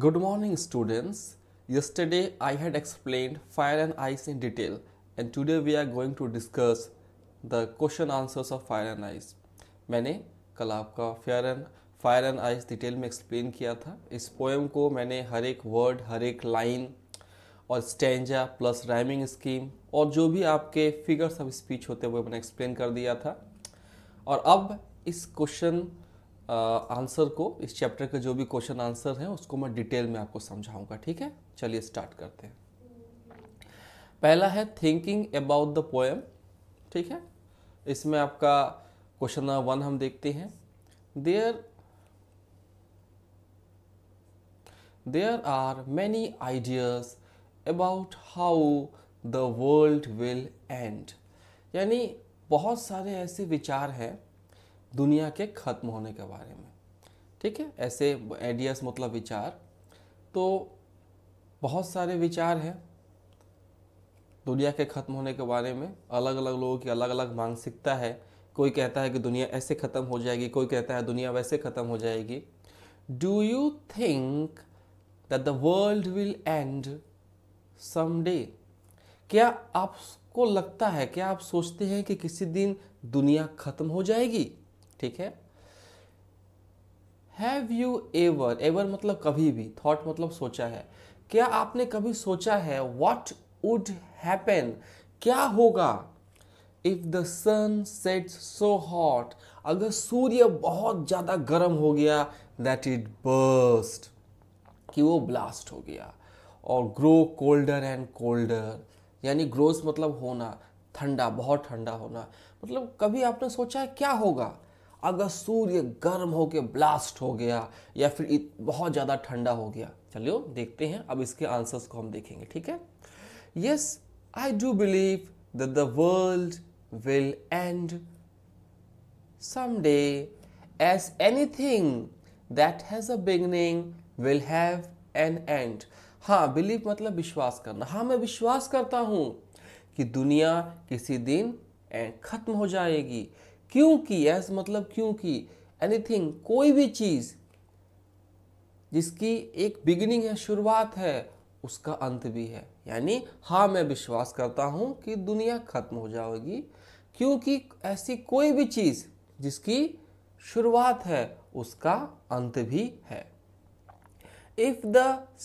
Good morning students. Yesterday I had explained fire and ice in detail and today we are going to discuss the question answers of fire and ice. मैंने कल आपका fire and fire and ice detail में explain किया था इस poem को मैंने हर एक वर्ड हर एक लाइन और स्टेंजा प्लस राइमिंग स्कीम और जो भी आपके फिगर्स ऑफ स्पीच होते हुए मैंने एक्सप्लेन कर दिया था और अब इस क्वेश्चन आंसर को इस चैप्टर के जो भी क्वेश्चन आंसर हैं उसको मैं डिटेल में आपको समझाऊंगा ठीक है चलिए स्टार्ट करते हैं पहला है थिंकिंग अबाउट द पोएम ठीक है इसमें आपका क्वेश्चन नंबर वन हम देखते हैं there there are many ideas about how the world will end यानी बहुत सारे ऐसे विचार हैं दुनिया के ख़त्म होने के बारे में ठीक है ऐसे आइडियाज़ मतलब विचार तो बहुत सारे विचार हैं दुनिया के ख़त्म होने के बारे में अलग अलग लोगों की अलग अलग मानसिकता है कोई कहता है कि दुनिया ऐसे ख़त्म हो जाएगी कोई कहता है दुनिया वैसे ख़त्म हो जाएगी do you think that the world will end someday क्या आपको लगता है क्या आप सोचते हैं कि किसी दिन दुनिया ख़त्म हो जाएगी ठीक है हैव यू एवर एवर मतलब कभी भी थॉट मतलब सोचा है क्या आपने कभी सोचा है वॉट वुड हैपन क्या होगा if the sun sets so hot अगर सूर्य बहुत ज़्यादा गर्म हो गया दैट इट बर्स्ट कि वो ब्लास्ट हो गया और ग्रो कोल्डर एंड कोल्डर यानी ग्रोस मतलब होना ठंडा बहुत ठंडा होना मतलब कभी आपने सोचा है क्या होगा अगर सूर्य गर्म होकर ब्लास्ट हो गया या फिर बहुत ज़्यादा ठंडा हो गया चलियो देखते हैं अब इसके आंसर्स को हम देखेंगे ठीक है yes I do believe the world will end as anything that has a beginning will have an end हाँ बिलीव मतलब विश्वास करना हाँ मैं विश्वास करता हूं कि दुनिया किसी दिन ख़त्म हो जाएगी क्योंकि यस मतलब क्योंकि एनीथिंग कोई भी चीज़ जिसकी एक बिगिनिंग है शुरुआत है उसका अंत भी है यानी हाँ मैं विश्वास करता हूँ कि दुनिया खत्म हो जाएगी क्योंकि ऐसी कोई भी चीज़ जिसकी शुरुआत है उसका अंत भी है if the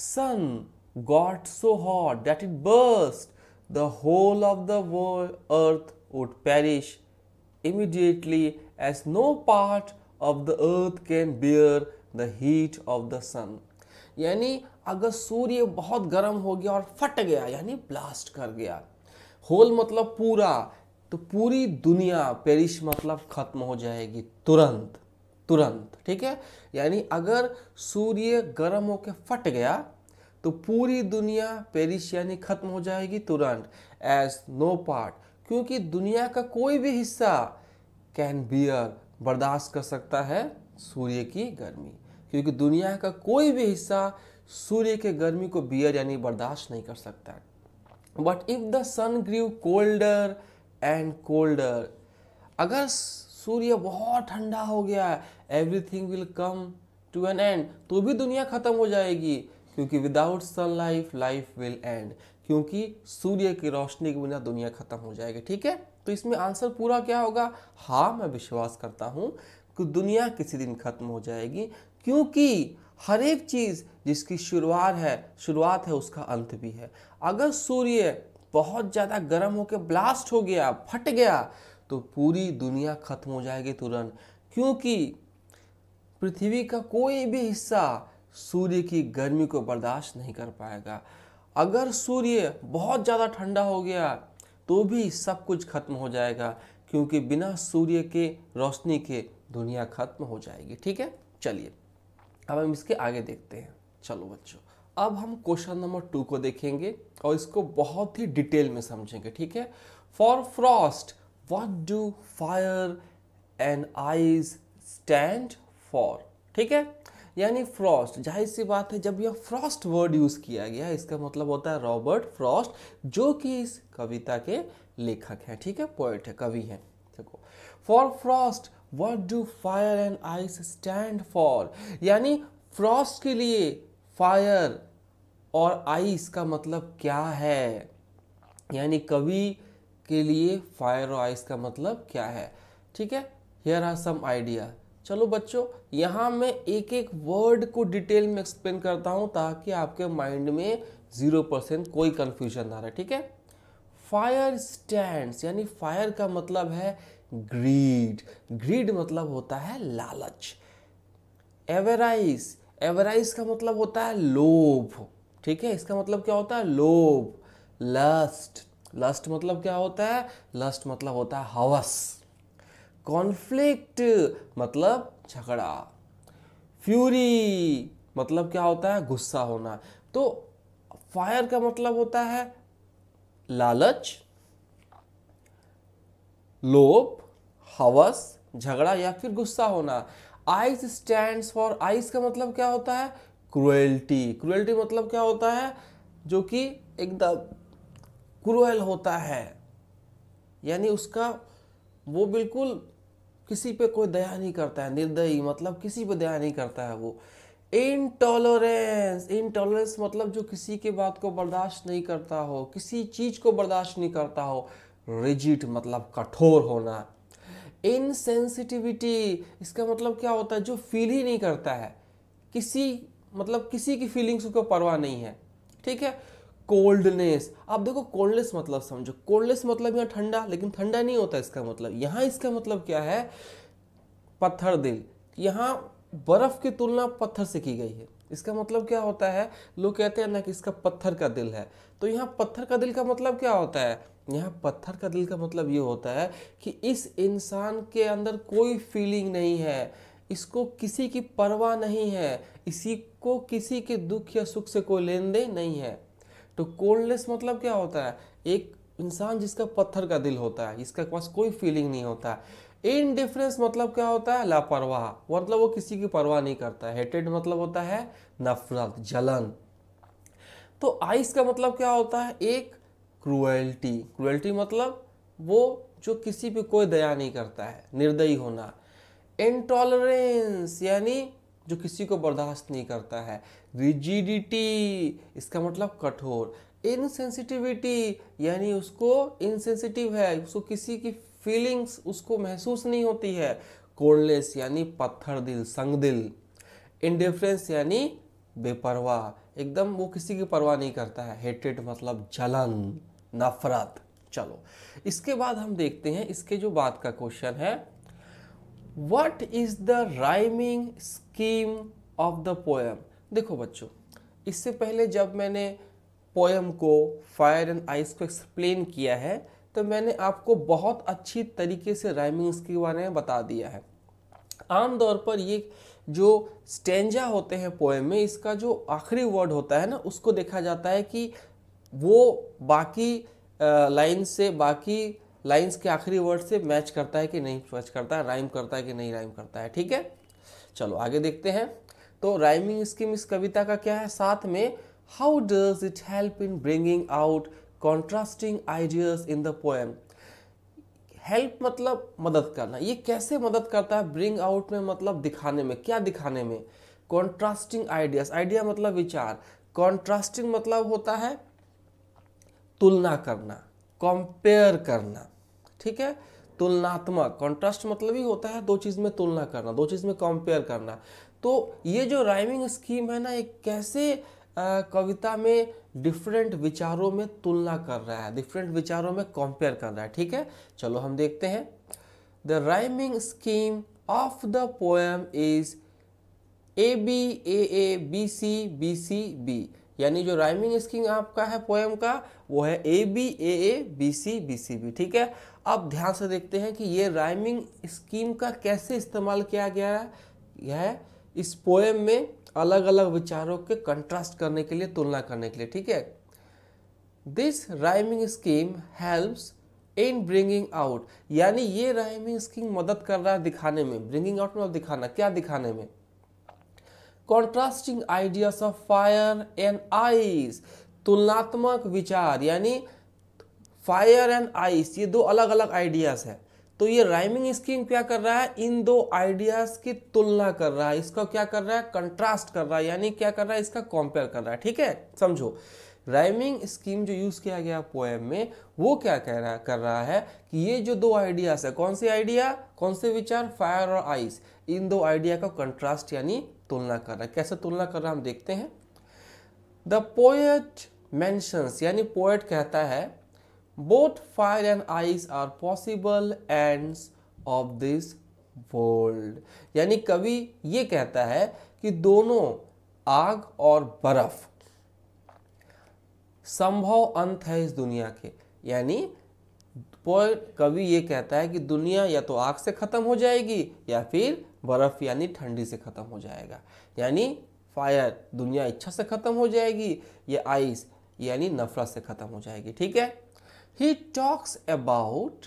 sun got so hot that it burst the whole of the world earth would perish immediately as no part of the earth can bear the heat of the sun. यानी अगर सूर्य बहुत गर्म हो गया और फट गया यानी ब्लास्ट कर गया होल मतलब पूरा तो पूरी दुनिया पेरिश मतलब खत्म हो जाएगी तुरंत तुरंत ठीक है यानी अगर सूर्य गर्म होकर फट गया तो पूरी दुनिया पेरिश यानी खत्म हो जाएगी तुरंत एज नो पार्ट क्योंकि दुनिया का कोई भी हिस्सा कैन बियर बर्दाश्त कर सकता है सूर्य की गर्मी क्योंकि दुनिया का कोई भी हिस्सा सूर्य के गर्मी को बियर यानी बर्दाश्त नहीं कर सकता but if the sun grew colder and colder अगर सूर्य बहुत ठंडा हो गया everything will come to an end तो भी दुनिया खत्म हो जाएगी क्योंकि without sun life life will end क्योंकि सूर्य की रोशनी के बिना दुनिया खत्म हो जाएगी ठीक है तो इसमें आंसर पूरा क्या होगा हाँ मैं विश्वास करता हूँ कि दुनिया किसी दिन खत्म हो जाएगी क्योंकि हर एक चीज़ जिसकी शुरुआत है शुरुआत है उसका अंत भी है अगर सूर्य बहुत ज़्यादा गर्म होकर ब्लास्ट हो गया फट गया तो पूरी दुनिया खत्म हो जाएगी तुरंत क्योंकि पृथ्वी का कोई भी हिस्सा सूर्य की गर्मी को बर्दाश्त नहीं कर पाएगा अगर सूर्य बहुत ज़्यादा ठंडा हो गया तो भी सब कुछ खत्म हो जाएगा क्योंकि बिना सूर्य के रोशनी के दुनिया खत्म हो जाएगी ठीक है चलिए अब हम इसके आगे देखते हैं चलो बच्चों अब हम क्वेश्चन नंबर टू को देखेंगे और इसको बहुत ही डिटेल में समझेंगे ठीक है for frost what do fire and ice stand for ठीक है यानी फ्रॉस्ट जाहिर सी बात है जब यह फ्रॉस्ट वर्ड यूज़ किया गया इसका मतलब होता है रॉबर्ट फ्रॉस्ट जो कि इस कविता के लेखक हैं ठीक है पोइट है कवि हैं देखो for frost what do fire and ice stand for यानी फ्रॉस्ट के लिए फायर और आइस का मतलब क्या है यानी कवि के लिए फायर और आइस का मतलब क्या है ठीक है हेयर आर सम आइडिया चलो बच्चों यहाँ मैं एक एक वर्ड को डिटेल में एक्सप्लेन करता हूँ ताकि आपके माइंड में ज़ीरो परसेंट कोई कन्फ्यूजन ना रहे ठीक है फायर स्टैंड यानी फायर का मतलब है ग्रीड ग्रीड मतलब होता है लालच एवराइज एवराइज का मतलब होता है लोभ ठीक है इसका मतलब क्या होता है लोभ लस्ट लस्ट मतलब क्या होता है लस्ट मतलब होता है हवस कॉन्फ्लिक्ट मतलब झगड़ा फ्यूरी मतलब क्या होता है गुस्सा होना तो फायर का मतलब होता है लालच लोभ हवस झगड़ा या फिर गुस्सा होना आइस स्टैंड फॉर आइस का मतलब क्या होता है क्रुएल्टी क्रुएल्टी मतलब क्या होता है जो कि एकदम क्रुएल होता है यानी उसका वो बिल्कुल किसी पे कोई दया नहीं करता है निर्दयी मतलब किसी पे दया नहीं करता है वो इनटॉलरेंस इनटॉलरेंस मतलब जो किसी के बात को बर्दाश्त नहीं करता हो किसी चीज़ को बर्दाश्त नहीं करता हो रिजिट मतलब कठोर होना इनसेंसिटिविटी इसका मतलब क्या होता है जो फील ही नहीं करता है किसी मतलब किसी की फीलिंग्स को परवाह नहीं है ठीक है कोल्डनेस आप देखो कोल्डनेस मतलब समझो कोल्डनेस मतलब यहाँ ठंडा लेकिन ठंडा नहीं होता इसका मतलब यहाँ इसका मतलब क्या है पत्थर दिल यहाँ बर्फ की तुलना पत्थर से की गई है इसका मतलब क्या होता है लोग कहते हैं ना कि इसका पत्थर का दिल है तो यहाँ पत्थर का दिल का मतलब क्या होता है यहाँ पत्थर का दिल का मतलब ये होता है कि इस इंसान के अंदर कोई फीलिंग नहीं है इसको किसी की परवाह नहीं है इसी को किसी के दुख या सुख से कोई लेन देन नहीं है तो कोल्डनेस मतलब क्या होता है एक इंसान जिसका पत्थर का दिल होता है इसके पास कोई फीलिंग नहीं होता है इनडिफरेंस मतलब क्या होता है लापरवाह मतलब वो किसी की परवाह नहीं करता है हेटेड मतलब होता है नफरत जलन तो आइस का मतलब क्या होता है एक क्रुएल्टी क्रुएल्टी मतलब वो जो किसी पे कोई दया नहीं करता है निर्दयी होना इंटॉलरेंस यानी जो किसी को बर्दाश्त नहीं करता है रिजिडिटी इसका मतलब कठोर इनसेंसिटिविटी यानी उसको इनसेंसिटिव है उसको किसी की फीलिंग्स उसको महसूस नहीं होती है कोल्डनेस यानी पत्थर दिल संग दिल इंडिफरेंस यानी बेपरवाह एकदम वो किसी की परवाह नहीं करता है हेटेड मतलब जलन नफरत चलो इसके बाद हम देखते हैं इसके जो बात का क्वेश्चन है what is the rhyming scheme of the poem देखो बच्चों इससे पहले जब मैंने पोएम को फायर एंड आइस को एक्सप्लेन किया है तो मैंने आपको बहुत अच्छी तरीके से राइमिंग स्कीम बारे में बता दिया है आमतौर पर ये जो स्टेंजा होते हैं पोएम में इसका जो आखिरी वर्ड होता है ना उसको देखा जाता है कि वो बाकी लाइन से बाकी लाइंस के आखिरी वर्ड से मैच करता है कि नहीं मैच करता है राइम करता है कि नहीं राइम करता है ठीक है चलो आगे देखते हैं तो राइमिंग स्कीम इस कविता का क्या है साथ में how does it help in bringing out contrasting ideas in the poem help मतलब मदद करना ये कैसे मदद करता है ब्रिंग आउट में मतलब दिखाने में क्या दिखाने में कॉन्ट्रास्टिंग आइडियाज आइडिया मतलब विचार कॉन्ट्रास्टिंग मतलब होता है तुलना करना कंपेयर करना ठीक है तुलनात्मक कॉन्ट्रास्ट मतलब ही होता है दो चीज़ में तुलना करना दो चीज़ में कंपेयर करना तो ये जो राइमिंग स्कीम है ना ये कैसे आ, कविता में डिफरेंट विचारों में तुलना कर रहा है डिफरेंट विचारों में कंपेयर कर रहा है ठीक है चलो हम देखते हैं the rhyming scheme of the poem is A B A A B C B C B यानी जो राइमिंग स्कीम आपका है पोएम का वो है A B A A B C B C B ठीक है अब ध्यान से देखते हैं कि ये राइमिंग स्कीम का कैसे इस्तेमाल किया गया है यह इस पोएम में अलग अलग विचारों के कंट्रास्ट करने के लिए तुलना करने के लिए ठीक है this rhyming scheme helps in bringing out यानी ये राइमिंग स्कीम मदद कर रहा है दिखाने में ब्रिंगिंग आउट में दिखाना क्या दिखाने में contrasting ideas of fire and ice तुलनात्मक विचार यानी फायर एंड आइस ये दो अलग अलग आइडियाज है तो ये राइमिंग स्कीम क्या कर रहा है इन दो आइडियाज की तुलना कर रहा है इसका क्या कर रहा है कंट्रास्ट कर रहा है यानी क्या कर रहा है इसका कंपेयर कर रहा है ठीक है समझो राइमिंग स्कीम जो यूज़ किया गया पोएम में वो क्या कह रहा कर रहा है कि ये जो दो आइडियाज़ है कौन से आइडिया कौन से विचार फायर और आइस इन दो आइडिया का कंट्रास्ट यानी तुलना कर रहा है कैसे तुलना कर रहा है हम देखते हैं द पोएट मैंशंस यानी पोएट कहता है both fire and ice are possible ends of this world यानी कवि ये कहता है कि दोनों आग और बर्फ़ संभव अंत है इस दुनिया के यानी कवि ये कहता है कि दुनिया या तो आग से ख़त्म हो जाएगी या फिर बर्फ़ यानी ठंडी से ख़त्म हो जाएगा यानी फायर दुनिया इच्छा से ख़त्म हो जाएगी या आइस यानी नफरत से ख़त्म हो जाएगी ठीक है he talks about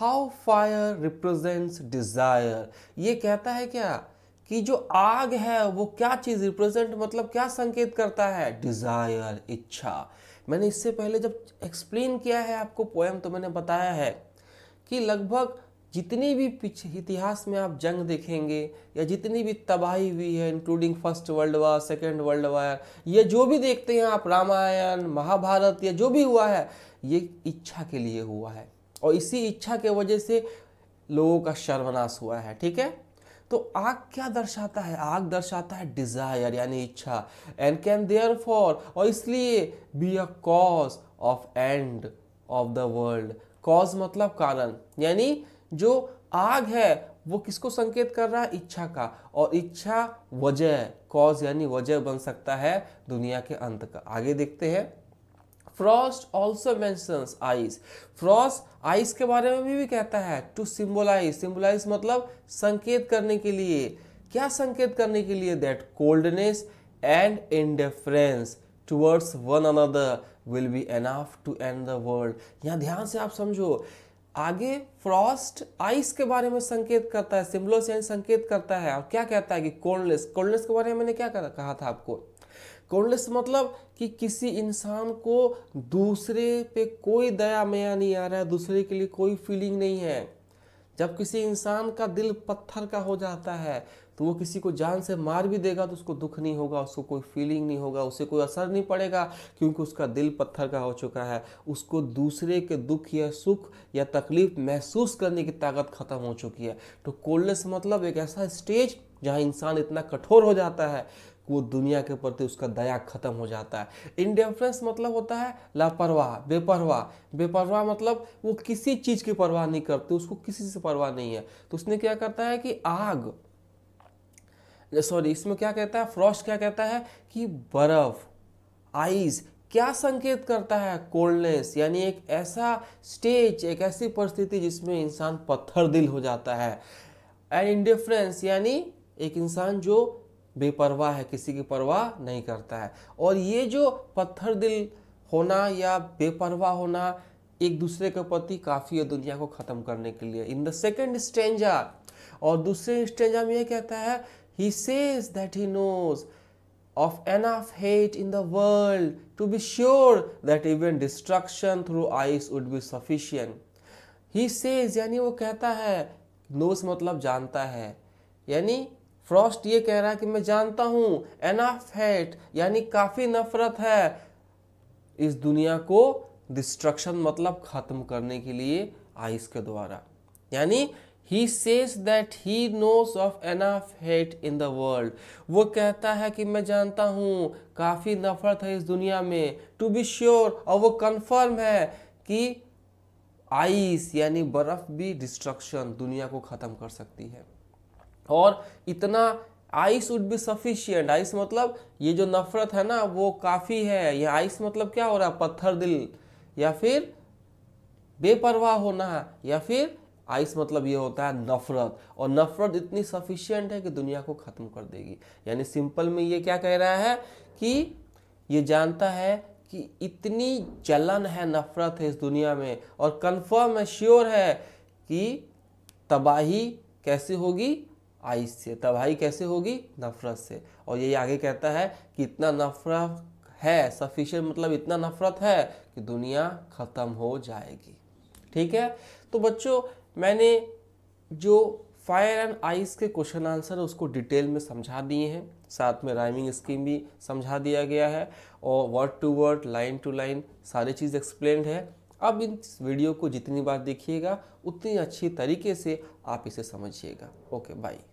how fire represents desire ये कहता है क्या कि जो आग है वो क्या चीज़ रिप्रेजेंट मतलब क्या संकेत करता है डिज़ायर इच्छा मैंने इससे पहले जब एक्सप्लेन किया है आपको पोएम तो मैंने बताया है कि लगभग जितनी भी पीछे इतिहास में आप जंग देखेंगे या जितनी भी तबाही हुई है including first world war second world war ये जो भी देखते हैं आप रामायण महाभारत या जो भी हुआ है ये इच्छा के लिए हुआ है और इसी इच्छा के वजह से लोगों का सर्वनाश हुआ है ठीक है तो आग क्या दर्शाता है आग दर्शाता है डिज़ायर यानी इच्छा एंड कैन देयर फॉर और इसलिए be a cause of end of the world cause मतलब कारण यानी जो आग है वो किसको संकेत कर रहा है इच्छा का और इच्छा वजह कॉज यानी वजह बन सकता है दुनिया के अंत का आगे देखते हैं फ्रॉस्ट ऑल्सो मैं आइस फ्रॉस्ट आइस के बारे में भी, भी कहता है टू सिम्बोलाइज सिम्बोलाइज मतलब संकेत करने के लिए क्या संकेत करने के लिए that coldness and indifference towards one another will be enough to end the world यहाँ ध्यान से आप समझो आगे फ्रॉस्ट आइस के बारे में संकेत करता है सिम्बलो से संकेत करता है और क्या कहता है कि कोल्डनेस कोल्डनेस के बारे में मैंने क्या कहा था आपको कॉर्नलेस मतलब कि किसी इंसान को दूसरे पे कोई दया मया नहीं आ रहा है दूसरे के लिए कोई फीलिंग नहीं है जब किसी इंसान का दिल पत्थर का हो जाता है तो वो किसी को जान से मार भी देगा तो उसको दुख नहीं होगा उसको कोई फीलिंग नहीं होगा उसे कोई असर नहीं पड़ेगा क्योंकि उसका दिल पत्थर का हो चुका है उसको दूसरे के दुख या सुख या तकलीफ महसूस करने की ताकत ख़त्म हो चुकी है तो कोल्डनेस मतलब एक ऐसा स्टेज जहाँ इंसान इतना कठोर हो जाता है वो दुनिया के प्रति उसका दया खत्म हो जाता है इंडेफरेंस मतलब होता है लापरवाह बेपरवाह बेपरवाह मतलब वो किसी चीज़ की परवाह नहीं करते उसको किसी से परवाह नहीं है तो उसने क्या करता है कि आग सॉरी इसमें क्या कहता है फ्रॉस्ट क्या कहता है कि बर्फ आइस क्या संकेत करता है कोल्डनेस यानी एक ऐसा स्टेज एक ऐसी परिस्थिति जिसमें इंसान पत्थर दिल हो जाता है एंड इंडिफरेंस यानी एक इंसान जो बेपरवाह है किसी की परवाह नहीं करता है और ये जो पत्थर दिल होना या बेपरवाह होना एक दूसरे के प्रति काफ़ी है दुनिया को ख़त्म करने के लिए इन द सेकेंड स्टेंजा और दूसरे स्टेंजा में यह कहता है he says that he knows of enough hate in the world to be sure that even destruction through ice would be sufficient. He says यानी वो कहता है knows मतलब जानता है यानी फ्रॉस्ट ये कह रहा है कि मैं जानता हूं एनाफ हेट यानी काफ़ी नफरत है इस दुनिया को डिस्ट्रक्शन मतलब ख़त्म करने के लिए आइस के द्वारा यानी he says that he knows of enough hate in the world वो कहता है कि मैं जानता हूँ काफ़ी नफरत है इस दुनिया में टू बी श्योर और वो कन्फर्म है कि आइस यानी बर्फ़ भी डिस्ट्रक्शन दुनिया को ख़त्म कर सकती है और इतना ice would be sufficient ice मतलब ये जो नफरत है ना वो काफ़ी है यह आइस मतलब क्या हो रहा है पत्थर दिल या फिर बेपरवाह होना या फिर आइस मतलब ये होता है नफरत और नफरत इतनी सफिशियंट है कि दुनिया को ख़त्म कर देगी यानी सिंपल में ये क्या कह रहा है कि ये जानता है कि इतनी जलन है नफरत है इस दुनिया में और कंफर्म है श्योर है कि तबाही कैसे होगी आइस से तबाही कैसे होगी नफ़रत से और यही आगे कहता है कि इतना नफ़रत है सफिशेंट मतलब इतना नफ़रत है कि दुनिया ख़त्म हो जाएगी ठीक है तो बच्चों मैंने जो फायर एंड आइस के क्वेश्चन आंसर है उसको डिटेल में समझा दिए हैं साथ में राइमिंग स्कीम भी समझा दिया गया है और word to word line to line सारी चीज़ एक्सप्लेन है अब इन वीडियो को जितनी बार देखिएगा उतनी अच्छी तरीके से आप इसे समझिएगा ओके बाय